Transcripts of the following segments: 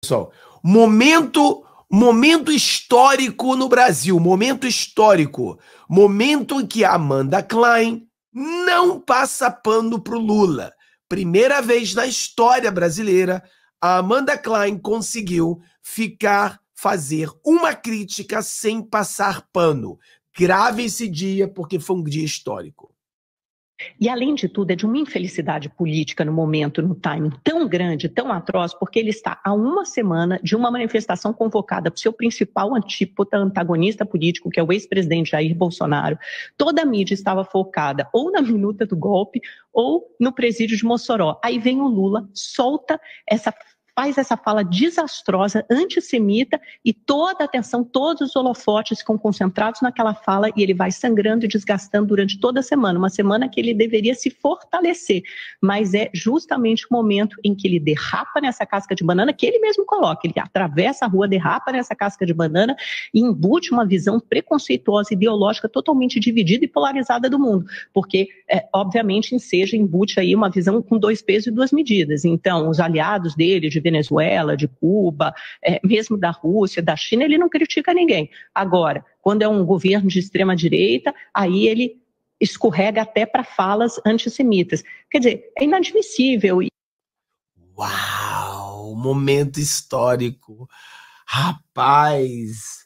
pessoal. Momento, momento histórico no Brasil, momento histórico. Momento em que a Amanda Klein não passa pano pro Lula. Primeira vez na história brasileira, a Amanda Klein conseguiu ficar fazer uma crítica sem passar pano. Grave esse dia porque foi um dia histórico. E, além de tudo, é de uma infelicidade política no momento, no time tão grande, tão atroz, porque ele está há uma semana de uma manifestação convocada para seu principal antípota, antagonista político, que é o ex-presidente Jair Bolsonaro. Toda a mídia estava focada ou na minuta do golpe ou no presídio de Mossoró. Aí vem o Lula, solta essa faz essa fala desastrosa, antissemita, e toda a atenção, todos os holofotes ficam concentrados naquela fala e ele vai sangrando e desgastando durante toda a semana, uma semana que ele deveria se fortalecer, mas é justamente o momento em que ele derrapa nessa casca de banana, que ele mesmo coloca, ele atravessa a rua, derrapa nessa casca de banana e embute uma visão preconceituosa, ideológica, totalmente dividida e polarizada do mundo, porque, é, obviamente, enseja, embute aí uma visão com dois pesos e duas medidas. Então, os aliados dele, de Venezuela, de Cuba, é, mesmo da Rússia, da China, ele não critica ninguém. Agora, quando é um governo de extrema direita, aí ele escorrega até para falas antissemitas. Quer dizer, é inadmissível. Uau! Momento histórico. Rapaz!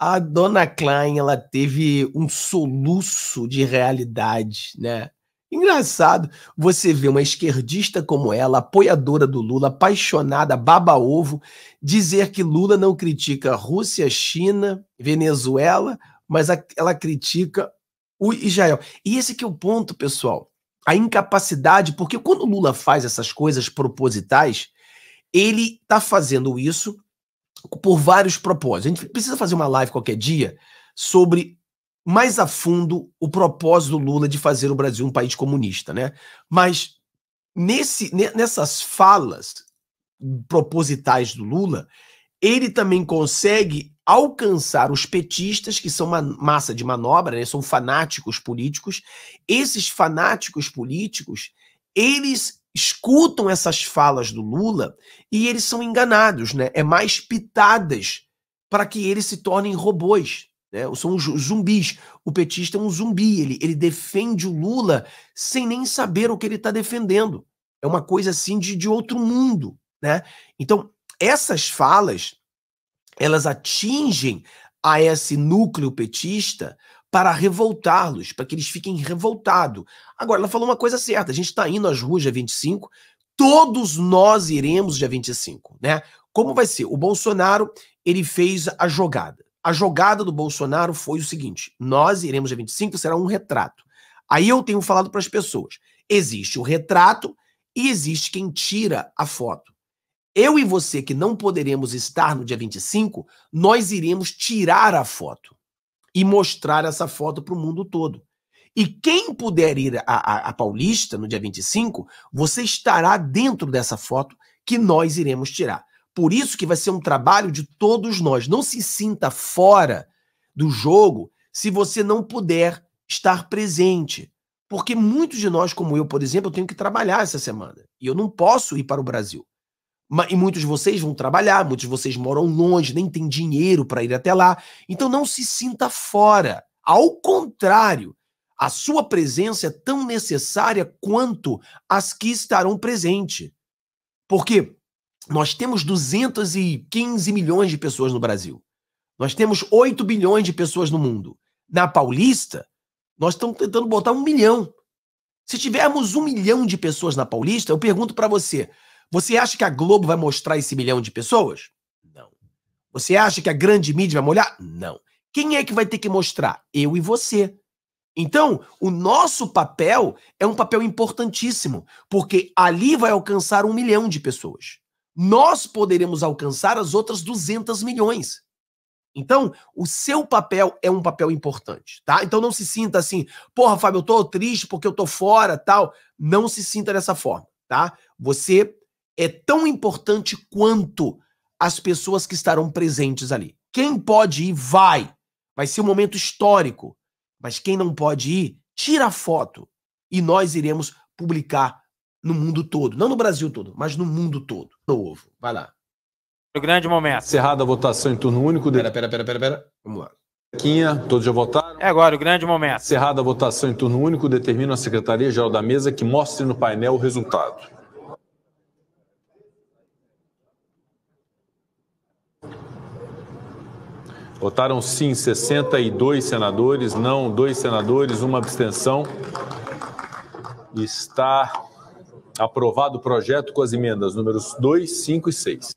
A dona Klein, ela teve um soluço de realidade, né? Engraçado você ver uma esquerdista como ela, apoiadora do Lula, apaixonada, baba-ovo, dizer que Lula não critica Rússia, China, Venezuela, mas a, ela critica o Israel. E esse que é o ponto, pessoal. A incapacidade, porque quando o Lula faz essas coisas propositais, ele está fazendo isso por vários propósitos. A gente precisa fazer uma live qualquer dia sobre mais a fundo o propósito do Lula de fazer o Brasil um país comunista, né? Mas nesse, nessas falas propositais do Lula, ele também consegue alcançar os petistas, que são uma massa de manobra, né? são fanáticos políticos. Esses fanáticos políticos, eles escutam essas falas do Lula e eles são enganados, né? É mais pitadas para que eles se tornem robôs. Né? São zumbis. O petista é um zumbi. Ele, ele defende o Lula sem nem saber o que ele está defendendo. É uma coisa assim de, de outro mundo. Né? Então, essas falas elas atingem a esse núcleo petista para revoltá-los, para que eles fiquem revoltados. Agora, ela falou uma coisa certa: a gente está indo às ruas dia 25, todos nós iremos dia 25, né? Como vai ser? O Bolsonaro ele fez a jogada. A jogada do Bolsonaro foi o seguinte: nós iremos dia 25, será um retrato. Aí eu tenho falado para as pessoas: existe o retrato e existe quem tira a foto. Eu e você, que não poderemos estar no dia 25, nós iremos tirar a foto e mostrar essa foto para o mundo todo. E quem puder ir a, a, a, Paulista no dia 25, você estará dentro dessa foto que nós iremos tirar. Por isso que vai ser um trabalho de todos nós. Não se sinta fora do jogo se você não puder estar presente. Porque muitos de nós, como eu, por exemplo, eu tenho que trabalhar essa semana. E eu não posso ir para o Brasil. E muitos de vocês vão trabalhar, muitos de vocês moram longe, nem tem dinheiro para ir até lá. Então não se sinta fora. Ao contrário, a sua presença é tão necessária quanto as que estarão Por Porque nós temos 215 milhões de pessoas no Brasil. Nós temos 8 bilhões de pessoas no mundo. Na Paulista, nós estamos tentando botar um milhão. Se tivermos um milhão de pessoas na Paulista, eu pergunto para você: você acha que a Globo vai mostrar esse milhão de pessoas? Não. Você acha que a grande mídia vai molhar? Não. Quem é que vai ter que mostrar? Eu e você. Então, o nosso papel é um papel importantíssimo, porque ali vai alcançar um milhão de pessoas nós poderemos alcançar as outras 200 milhões. Então, o seu papel é um papel importante, tá? Então não se sinta assim, porra, Fábio, eu tô triste porque eu tô fora, tal. Não se sinta dessa forma, tá? Você é tão importante quanto as pessoas que estarão presentes ali. Quem pode ir, vai. Vai ser um momento histórico. Mas quem não pode ir, tira a foto e nós iremos publicar no mundo todo. Não no Brasil todo, mas no mundo todo. Novo. Vai lá. O grande momento. Encerrada a votação em turno único. De... Pera, pera, pera, pera, pera. Vamos lá. Quinha, todos já votaram? É agora, o grande momento. Encerrada a votação em turno único, determina a Secretaria-Geral da Mesa que mostre no painel o resultado. Votaram sim 62 senadores, não dois senadores, uma abstenção. Está Aprovado o projeto com as emendas números 2, 5 e 6.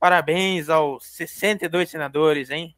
Parabéns aos 62 senadores, hein?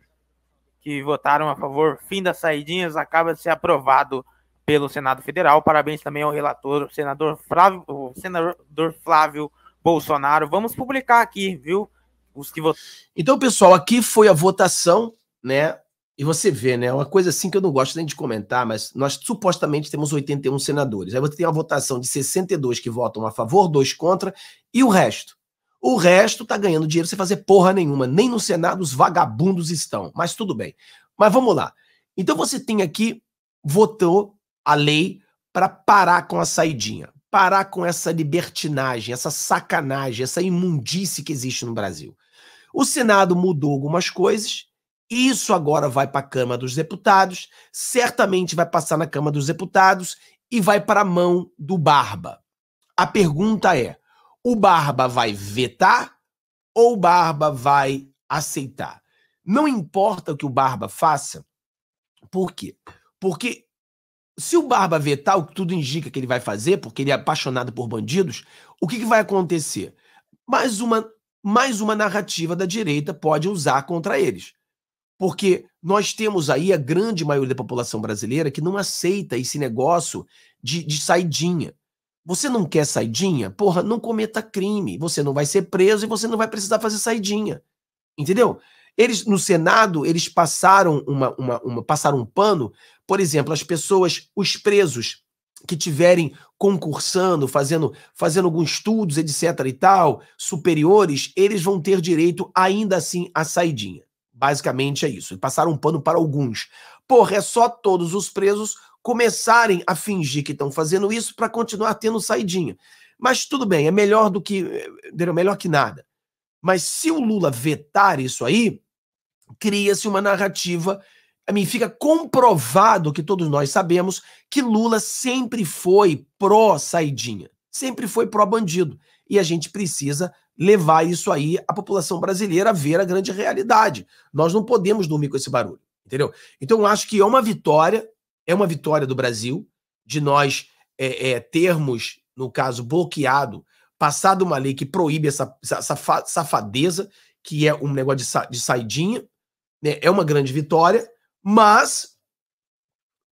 Que votaram a favor. Fim das saidinhas acaba de ser aprovado pelo Senado Federal. Parabéns também ao relator, o senador Flávio, o senador Flávio Bolsonaro. Vamos publicar aqui, viu? Os que votaram. Então, pessoal, aqui foi a votação, né? E você vê, né? Uma coisa assim que eu não gosto nem de comentar, mas nós supostamente temos 81 senadores. Aí você tem uma votação de 62 que votam a favor, dois contra, e o resto. O resto tá ganhando dinheiro sem fazer porra nenhuma. Nem no Senado os vagabundos estão. Mas tudo bem. Mas vamos lá. Então você tem aqui, votou a lei para parar com a saidinha, parar com essa libertinagem, essa sacanagem, essa imundície que existe no Brasil. O Senado mudou algumas coisas, isso agora vai para a Câmara dos Deputados, certamente vai passar na Câmara dos Deputados e vai para a mão do Barba. A pergunta é: o Barba vai vetar ou o Barba vai aceitar? Não importa o que o Barba faça, por quê? Porque se o Barba vetar o que tudo indica que ele vai fazer, porque ele é apaixonado por bandidos, o que, que vai acontecer? Mais uma, mais uma narrativa da direita pode usar contra eles. Porque nós temos aí a grande maioria da população brasileira que não aceita esse negócio de, de saidinha. Você não quer saidinha? Porra, não cometa crime. Você não vai ser preso e você não vai precisar fazer saidinha. Entendeu? Eles no Senado, eles passaram uma, uma, uma passaram um pano, por exemplo, as pessoas, os presos que tiverem concursando, fazendo, fazendo alguns estudos, etc e tal, superiores, eles vão ter direito ainda assim à saidinha. Basicamente é isso. E passaram um pano para alguns. Porra, é só todos os presos começarem a fingir que estão fazendo isso para continuar tendo saidinha. Mas tudo bem, é melhor do que. Entendeu? Eh, é melhor que nada. Mas se o Lula vetar isso aí, cria-se uma narrativa. A mim fica comprovado que todos nós sabemos que Lula sempre foi pró-saidinha, sempre foi pró-bandido. E a gente precisa levar isso aí à população brasileira a ver a grande realidade. Nós não podemos dormir com esse barulho, entendeu? Então, eu acho que é uma vitória, é uma vitória do Brasil, de nós é, é, termos, no caso, bloqueado, passado uma lei que proíbe essa, essa safadeza, que é um negócio de, sa, de saidinha, né? é uma grande vitória, mas